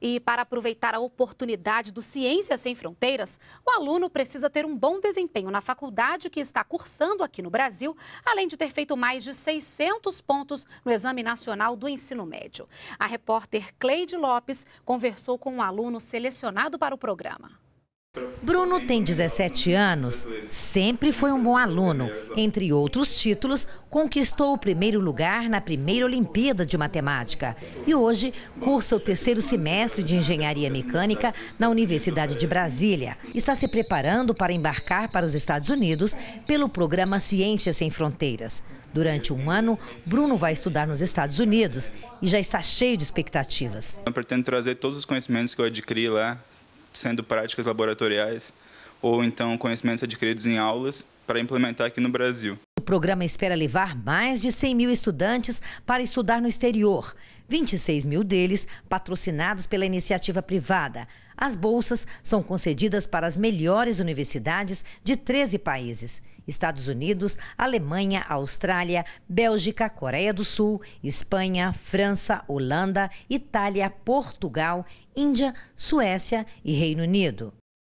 E para aproveitar a oportunidade do Ciências Sem Fronteiras, o aluno precisa ter um bom desempenho na faculdade que está cursando aqui no Brasil, além de ter feito mais de 600 pontos no Exame Nacional do Ensino Médio. A repórter Cleide Lopes conversou com um aluno selecionado para o programa. Bruno tem 17 anos, sempre foi um bom aluno. Entre outros títulos, conquistou o primeiro lugar na primeira Olimpíada de Matemática e hoje cursa o terceiro semestre de Engenharia Mecânica na Universidade de Brasília. Está se preparando para embarcar para os Estados Unidos pelo programa Ciências Sem Fronteiras. Durante um ano, Bruno vai estudar nos Estados Unidos e já está cheio de expectativas. Eu pretendo trazer todos os conhecimentos que eu adquiri lá sendo práticas laboratoriais ou então conhecimentos adquiridos em aulas para implementar aqui no Brasil. O programa espera levar mais de 100 mil estudantes para estudar no exterior. 26 mil deles patrocinados pela iniciativa privada. As bolsas são concedidas para as melhores universidades de 13 países: Estados Unidos, Alemanha, Austrália, Bélgica, Coreia do Sul, Espanha, França, Holanda, Itália, Portugal, Índia, Suécia e Reino Unido.